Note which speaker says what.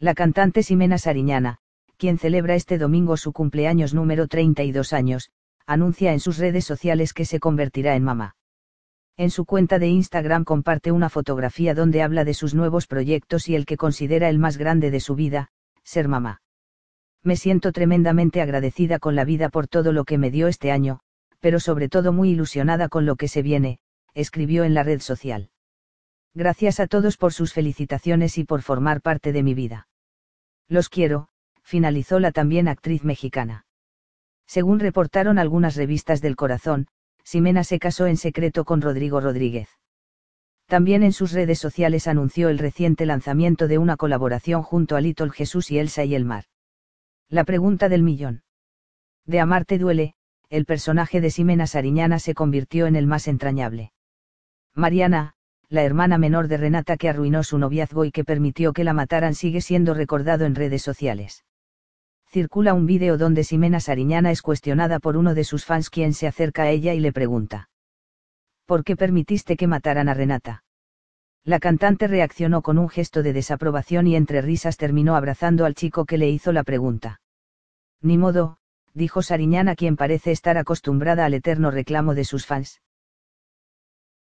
Speaker 1: la cantante Ximena Sariñana, quien celebra este domingo su cumpleaños número 32 años, anuncia en sus redes sociales que se convertirá en mamá. En su cuenta de Instagram comparte una fotografía donde habla de sus nuevos proyectos y el que considera el más grande de su vida, ser mamá. Me siento tremendamente agradecida con la vida por todo lo que me dio este año, pero sobre todo muy ilusionada con lo que se viene, escribió en la red social. Gracias a todos por sus felicitaciones y por formar parte de mi vida. Los quiero, finalizó la también actriz mexicana. Según reportaron algunas revistas del corazón, Ximena se casó en secreto con Rodrigo Rodríguez. También en sus redes sociales anunció el reciente lanzamiento de una colaboración junto a Little Jesús y Elsa y el mar. La pregunta del millón. De Amarte duele, el personaje de Ximena Sariñana se convirtió en el más entrañable. Mariana, la hermana menor de Renata que arruinó su noviazgo y que permitió que la mataran sigue siendo recordado en redes sociales. Circula un vídeo donde Ximena Sariñana es cuestionada por uno de sus fans quien se acerca a ella y le pregunta. ¿Por qué permitiste que mataran a Renata? La cantante reaccionó con un gesto de desaprobación y entre risas terminó abrazando al chico que le hizo la pregunta. Ni modo, dijo Sariñana quien parece estar acostumbrada al eterno reclamo de sus fans.